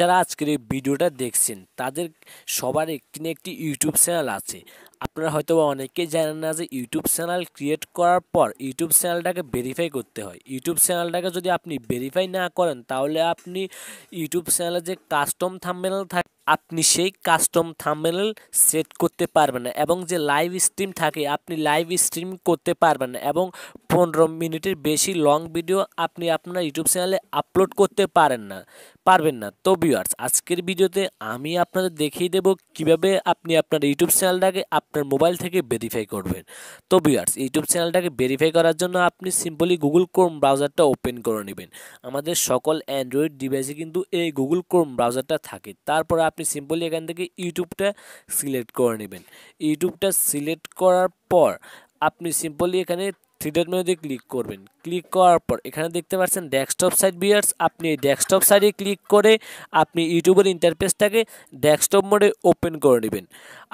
যারা আজকের এই ভিডিওটা দেখছেন তাদের সবার একটি না একটি ইউটিউব চ্যানেল আছে আপনারা হয়তো অনেকেই জানেন না যে ইউটিউব চ্যানেল ক্রিয়েট করার পর ইউটিউব চ্যানেলটাকে ভেরিফাই করতে হয় ইউটিউব চ্যানেলটাকে যদি আপনি ভেরিফাই না করেন তাহলে আপনি ইউটিউব চ্যানেলে যে কাস্টম থাম্বেল থাকে আপনি সেই কাস্টম থাম্বেল সেট করতে পারবেন না এবং যে লাইভ স্ট্রিম থাকে আপনি লাইভ স্ট্রিম করতে পারবেন না এবং পনেরো মিনিটের বেশি লং ভিডিও আপনি আপনার ইউটিউব চ্যানেলে আপলোড করতে পারেন না পারবেন না তো ভিউয়ার্স আজকের ভিডিওতে আমি আপনাদের দেখিয়ে দেব কিভাবে আপনি আপনার ইউটিউব চ্যানেলটাকে আপনার মোবাইল থেকে ভেরিফাই করবেন তো ভিউয়ার্স ইউটিউব চ্যানেলটাকে ভেরিফাই করার জন্য আপনি সিম্পলি গুগল ক্রোম ব্রাউজারটা ওপেন করে নেবেন আমাদের সকল অ্যান্ড্রয়েড ডিভাইসে কিন্তু এই গুগল ক্রোম ব্রাউজারটা থাকে তারপরে আপনি সিম্পলি এখান থেকে ইউটিউবটা সিলেক্ট করে নেবেন ইউটিউবটা সিলেক্ট করার পর আপনি সিম্পলি এখানে থ্রি মেনুতে ক্লিক করবেন ক্লিক করার পর এখানে দেখতে পাচ্ছেন ডেস্কটপ সাইড বিয়ার্স আপনি এই ডেস্কটপ সাইডে ক্লিক করে আপনি ইউটিউবের ইন্টারফেসটাকে ডেস্কটপ মোডে ওপেন করে নেবেন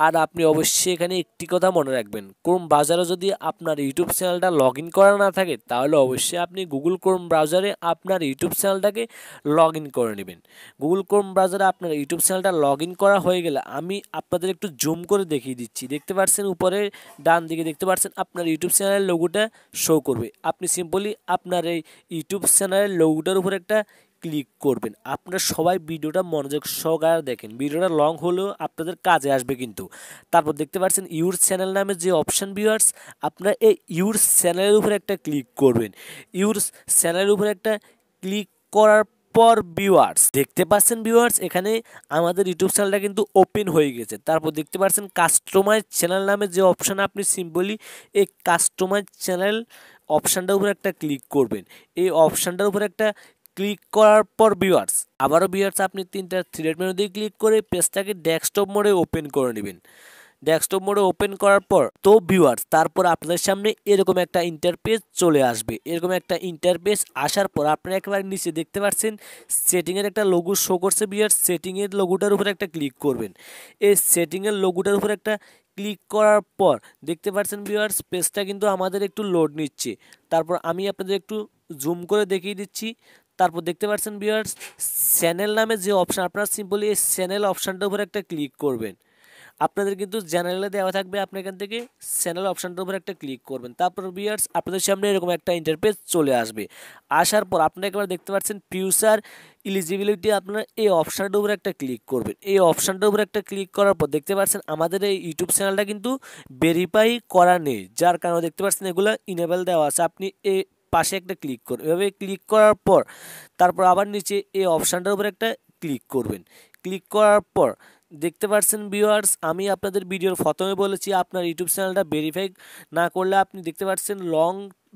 আর আপনি অবশ্যই এখানে একটি কথা মনে রাখবেন ক্রোম ব্রাউজারে যদি আপনার ইউটিউব চ্যানেলটা লগ ইন করা না থাকে তাহলে অবশ্যই আপনি গুগল ক্রোম ব্রাউজারে আপনার ইউটিউব চ্যানেলটাকে লগ ইন করে নেবেন গুগল ক্রোম ব্রাউজারে আপনার ইউটিউব চ্যানেলটা লগ ইন করা হয়ে গেলে আমি আপনাদের একটু জুম করে দেখিয়ে দিচ্ছি দেখতে পাচ্ছেন উপরে ডান দিকে দেখতে পাচ্ছেন আপনার ইউটিউব চ্যানেলের লোগোটা শো করবে আপনি সিম্পল তাহলে আপনার এই ইউটিউব চ্যানেলের লোকটার উপর একটা ক্লিক করবেন আপনারা সবাই ভিডিওটা মনোযোগ সহকারে দেখেন ভিডিওটা লং হলেও আপনাদের কাজে আসবে কিন্তু তারপর দেখতে পাচ্ছেন ইউর চ্যানেল নামে যে অপশান ভিউয়ার্স আপনারা এই ইউর চ্যানেলের উপরে একটা ক্লিক করবেন ইউর চ্যানেলের উপরে একটা ক্লিক করার পর ভিউয়ার্স দেখতে পাচ্ছেন ভিউয়ার্স এখানে আমাদের ইউটিউব চ্যানেলটা কিন্তু ওপেন হয়ে গেছে তারপর দেখতে পাচ্ছেন কাস্টমাইজ চ্যানেল নামে যে অপশান আপনি সিম্পলি এই কাস্টমাইজ চ্যানেল অপশানটার উপরে একটা ক্লিক করবেন এই অপশানটার উপর একটা ক্লিক করার পর বিওয়ার্স আবারও বিওয়ার্স আপনি তিনটা থ্রিডেড মেনু দিয়ে ক্লিক করে পেজটাকে ডেস্কটপ মোডে ওপেন করে নেবেন ডেস্কটপ মোডে ওপেন করার পর তো ভিউয়ার্স তারপর আপনাদের সামনে এরকম একটা ইন্টারফেস চলে আসবে এরকম একটা ইন্টারফেস আসার পর আপনি একবার নিচে দেখতে পাচ্ছেন সেটিংয়ের একটা লোগো শো করছে ভিউয়ার্স সেটিংয়ের লোগোটার উপর একটা ক্লিক করবেন এই সেটিংয়ের লোগোটার উপর একটা ক্লিক করার পর দেখতে পাচ্ছেন ভিউয়ার্স পেজটা কিন্তু আমাদের একটু লোড নিচ্ছে তারপর আমি আপনাদের একটু জুম করে দেখিয়ে দিচ্ছি তারপর দেখতে পাচ্ছেন ভিউয়ার্স চ্যানেল নামে যে অপশান আপনারা সিম্পলি এই চ্যানেল অপশানটার উপর একটা ক্লিক করবেন আপনাদের কিন্তু জেনারেলে দেওয়া থাকবে আপনি এখান থেকে চ্যানেল অপশানটার উপর একটা ক্লিক করবেন তারপর বিয়ার্স আপনাদের সামনে এরকম একটা ইন্টারপেজ চলে আসবে আসার পর আপনি একবার দেখতে পাচ্ছেন ফিউচার ইলিজিবিলিটি আপনার এই অপশানটার উপর একটা ক্লিক করবেন এই অপশানটার উপর একটা ক্লিক করার পর দেখতে পাচ্ছেন আমাদের এই ইউটিউব চ্যানেলটা কিন্তু ভেরিফাই করা নেই যার কারণে দেখতে পাচ্ছেন এগুলো ইনেবল দেওয়া আছে আপনি এ পাশে একটা ক্লিক করুন এভাবে ক্লিক করার পর তারপর আবার নিচে এই অপশানটার উপর একটা ক্লিক করবেন ক্লিক করার পর দেখতে পাচ্ছেন ভিউয়ার্স আমি আপনাদের ভিডিওর প্রথমে বলেছি আপনার ইউটিউব চ্যানেলটা ভেরিফাই না করলে আপনি দেখতে পাচ্ছেন লং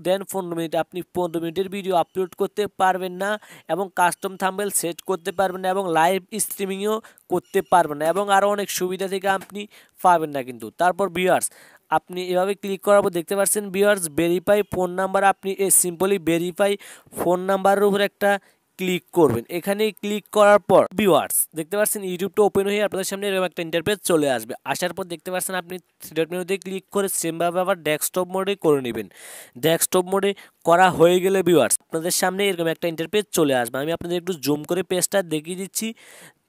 দেন পনেরো মিনিট আপনি পনেরো মিনিটের ভিডিও আপলোড করতে পারবেন না এবং কাস্টম থাম্বেল সেট করতে পারবেন না এবং লাইভ স্ট্রিমিংও করতে পারবেন না এবং আরও অনেক সুবিধা থেকে আপনি পাবেন না কিন্তু তারপর ভিউয়ার্স আপনি এভাবে ক্লিক করার পর দেখতে পাচ্ছেন ভিউয়ার্স ভেরিফাই ফোন নাম্বার আপনি এ সিম্পলি ভেরিফাই ফোন নাম্বারের উপর একটা ক্লিক করবেন এখানে ক্লিক করার পর ভিউয়ার্স দেখতে পাচ্ছেন ইউটিউবটা ওপেন হয়ে আপনাদের সামনে এরকম একটা ইন্টারপেজ চলে আসবে আসার পর দেখতে পাচ্ছেন আপনি থ্রিডট মেনুতে ক্লিক করে সেমভাবে আবার ডেস্কটপ মোডে করে নেবেন ডেস্কটপ মোডে করা হয়ে গেলে ভিওয়ার্স আপনাদের সামনে এরকম একটা ইন্টারপেজ চলে আসবে আমি আপনাদের একটু জুম করে পেজটা দেখিয়ে দিচ্ছি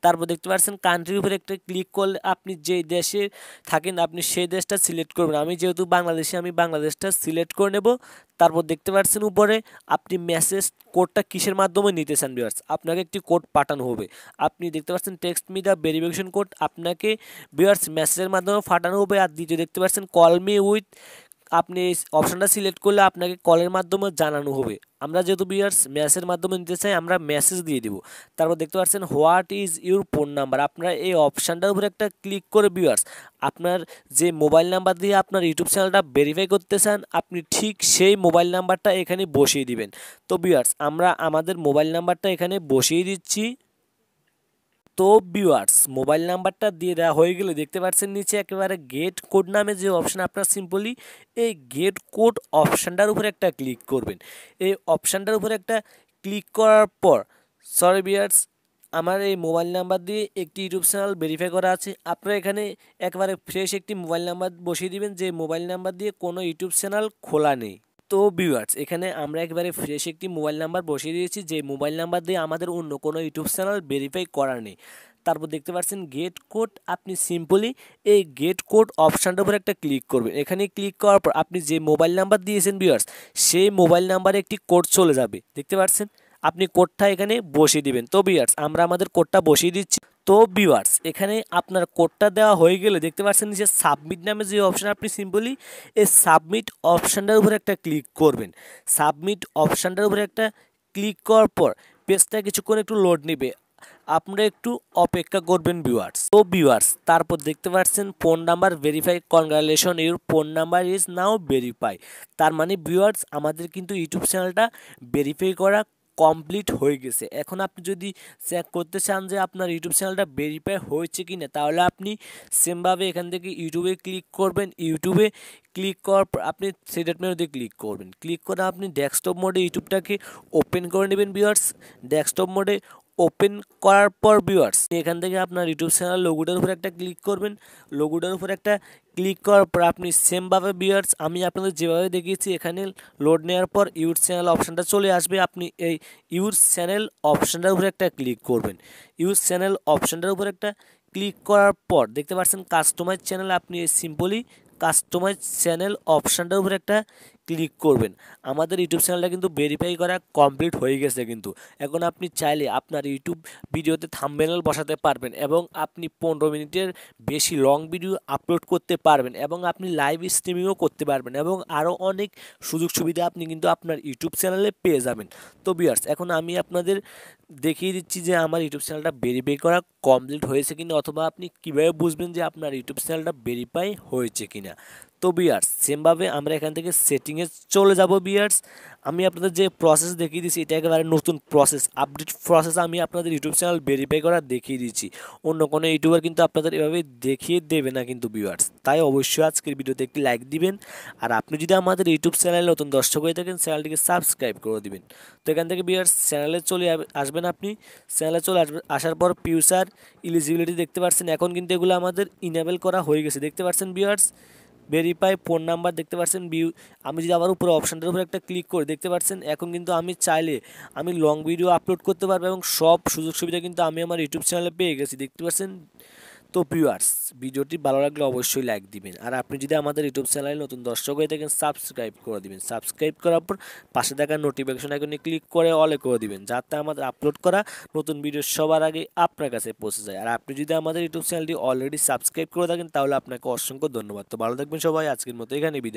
তারপর দেখতে পাচ্ছেন কান্ট্রির উপরে একটা ক্লিক করলে আপনি যে দেশে থাকেন আপনি সেই দেশটা সিলেক্ট করবেন আমি যেহেতু বাংলাদেশে আমি বাংলাদেশটা সিলেক্ট করে নেব তারপর দেখতে পাচ্ছেন উপরে আপনি মেসেজ কোডটা কিসের মাধ্যমে নিতে চান বিভার্স আপনাকে একটি কোড পাঠানো হবে আপনি দেখতে পাচ্ছেন text me the verification code আপনাকে বিভার্স মেসেজের মাধ্যমে পাঠানো হবে আর দ্বিতীয় দেখতে পাচ্ছেন কল মি উইথ আপনি অপশানটা সিলেক্ট করলে আপনাকে কলের মাধ্যমে জানানো হবে আমরা যেহেতু বিয়ার্স ম্যাসের মাধ্যমে নিতে চাই আমরা মেসেজ দিয়ে দিব তারপর দেখতে পাচ্ছেন what is your phone number আপনার এই অপশানটার উপরে একটা ক্লিক করে বিয়ার্স আপনার যে মোবাইল নাম্বার দিয়ে আপনার ইউটিউব চ্যানেলটা ভেরিফাই করতে চান আপনি ঠিক সেই মোবাইল নাম্বারটা এখানে বসিয়ে দিবেন তো বিয়ার্স আমরা আমাদের মোবাইল নাম্বারটা এখানে বসিয়ে দিচ্ছি তো ভিউয়ার্স মোবাইল নাম্বারটা দিয়ে দেওয়া হয়ে গেলে দেখতে পাচ্ছেন নিচে একেবারে গেট কোড নামে যে অপশান আপনার সিম্পলি এই গেট কোড অপশানটার উপরে একটা ক্লিক করবেন এই অপশানটার উপরে একটা ক্লিক করার পর সরি ভিউয়ার্স আমার এই মোবাইল নাম্বার দিয়ে একটি ইউটিউব চ্যানেল ভেরিফাই করা আছে আপনারা এখানে একবারে ফ্রেশ একটি মোবাইল নাম্বার বসিয়ে দিবেন যে মোবাইল নাম্বার দিয়ে কোনো ইউটিউব চ্যানেল খোলা নেই তো ভিউয়ার্স এখানে আমরা একবারে ফ্রেশ একটি মোবাইল নাম্বার বসিয়ে দিয়েছি যে মোবাইল নাম্বার দিয়ে আমাদের অন্য কোনো ইউটিউব চ্যানেল ভেরিফাই করার নেই তারপর দেখতে পাচ্ছেন গেট কোড আপনি সিম্পলি এই গেট কোড অপশানটার উপর একটা ক্লিক করবেন এখানে ক্লিক করার পর আপনি যে মোবাইল নাম্বার দিয়েছেন ভিউয়ার্স সেই মোবাইল নাম্বারে একটি কোড চলে যাবে দেখতে পাচ্ছেন আপনি কোডটা এখানে বসিয়ে দিবেন তো বিয়ার্স আমরা আমাদের কোডটা বসিয়ে দিচ্ছি তো বিওয়ার্স এখানে আপনার কোডটা দেওয়া হয়ে গেলে দেখতে পাচ্ছেন যে সাবমিট নামে যে অপশান আপনি সিম্পলি এই সাবমিট অপশানটার উপরে একটা ক্লিক করবেন সাবমিট অপশানটার উপরে একটা ক্লিক করার পর পেজটা কিছুক্ষণ একটু লোড নেবে আপনারা একটু অপেক্ষা করবেন ভিওয়ার্স তো ভিওয়ার্স তারপর দেখতে পাচ্ছেন phone number verify congratulation your phone number is now verify তার মানে ভিউয়ার্স আমাদের কিন্তু ইউটিউব চ্যানেলটা ভেরিফাই করা কমপ্লিট হয়ে গেছে এখন আপনি যদি চেক করতে চান যে আপনার ইউটিউব চ্যানেলটা ভেরিফাই হয়েছে কি না তাহলে আপনি সেমভাবে এখান থেকে ইউটিউবে ক্লিক করবেন ইউটিউবে ক্লিক করার পর আপনি সেডেট মেনুতে ক্লিক করবেন ক্লিক করে আপনি ডেস্কটপ মোডে ইউটিউবটাকে ওপেন করে নেবেন ভিউয়ার্স ডেস্কটপ মোডে ওপেন করার পর ভিউয়ার্স এখান থেকে আপনার ইউটিউব চ্যানেল লোগোটার উপর একটা ক্লিক করবেন লোগোটার উপর একটা ক্লিক করার পর আপনি সেমভাবে বিয়ার্স আমি আপনাদের যেভাবে দেখিয়েছি এখানে লোড নেওয়ার পর ইউর চ্যানেল অপশানটা চলে আসবে আপনি এই ইউর চ্যানেল অপশানটার উপরে একটা ক্লিক করবেন ইউর চ্যানেল অপশানটার উপরে একটা ক্লিক করার পর দেখতে পাচ্ছেন কাস্টমাইজ চ্যানেল আপনি এই সিম্পলি কাস্টমাইজ চ্যানেল অপশানটার উপরে একটা ক্লিক করবেন আমাদের ইউটিউব চ্যানেলটা কিন্তু ভেরিফাই করা কমপ্লিট হয়ে গেছে কিন্তু এখন আপনি চাইলে আপনার ইউটিউব ভিডিওতে থাম্বেনাল বসাতে পারবেন এবং আপনি পনেরো মিনিটের বেশি লং ভিডিও আপলোড করতে পারবেন এবং আপনি লাইভ স্ট্রিমিংও করতে পারবেন এবং আরও অনেক সুযোগ সুবিধা আপনি কিন্তু আপনার ইউটিউব চ্যানেলে পেয়ে যাবেন তো বিয়ার্স এখন আমি আপনাদের দেখিয়ে দিচ্ছি যে আমার ইউটিউব চ্যানেলটা ভেরিফাই করা কমপ্লিট হয়েছে কিনা অথবা আপনি কীভাবে বুঝবেন যে আপনার ইউটিউব চ্যানেলটা ভেরিফাই হয়েছে কিনা তো বিয়ার্স সেমভাবে আমরা এখান থেকে সেটিংয়ে চলে যাব বিয়ার্স আমি আপনাদের যে প্রসেস দেখিয়ে দিচ্ছি এটা একেবারে নতুন প্রসেস আপডেট প্রসেস আমি আপনাদের ইউটিউব চ্যানেল ভেরিফাই করা দেখিয়ে দিচ্ছি অন্য কোনো ইউটিউবার কিন্তু আপনাদের এভাবে দেখিয়ে দেবে না কিন্তু ভিউয়ার্স তাই অবশ্যই আজকের ভিডিওতে একটি লাইক দিবেন আর আপনি যদি আমাদের ইউটিউব চ্যানেলে নতুন দর্শক হয়ে থাকেন চ্যানেলটিকে সাবস্ক্রাইব করে দিবেন তো এখান থেকে ভিউয়ার্স চ্যানেলে চলে আসবেন আপনি চ্যানেলে চলে আসবেন আসার পর পিউসার ইলিজিবিলিটি দেখতে পাচ্ছেন এখন কিন্তু এগুলো আমাদের ইনেবল করা হয়ে গেছে দেখতে পাচ্ছেন ভিউয়ার্স ভেরিফাই ফোন নাম্বার দেখতে পাচ্ছেন ভিউ আমি যদি আবার উপরে অপশানটার উপরে একটা ক্লিক করে দেখতে পাচ্ছেন এখন কিন্তু আমি চাইলে আমি লং ভিডিও আপলোড করতে পারবো এবং সব সুযোগ সুবিধা কিন্তু আমি আমার ইউটিউব চ্যানেলে পেয়ে গেছি দেখতে পাচ্ছেন তো ভিউয়ার্স ভিডিওটি ভালো লাগলে অবশ্যই লাইক দিবেন আর আপনি যদি আমাদের ইউটিউব চ্যানেলে নতুন দর্শক হয়ে থাকেন সাবস্ক্রাইব করে দিবেন সাবস্ক্রাইব করার পর পাশে থাকা নোটিফিকেশন আইকনে ক্লিক করে অলে করে দিবেন যাতে আমাদের আপলোড করা নতুন ভিডিও সবার আগে আপনার কাছে পৌঁছে যায় আর আপনি যদি আমাদের ইউটিউব চ্যানেলটি অলরেডি সাবস্ক্রাইব করে থাকেন তাহলে আপনাকে অসংখ্য ধন্যবাদ তো ভালো থাকবেন সবাই আজকের মতো এখানে বিদায়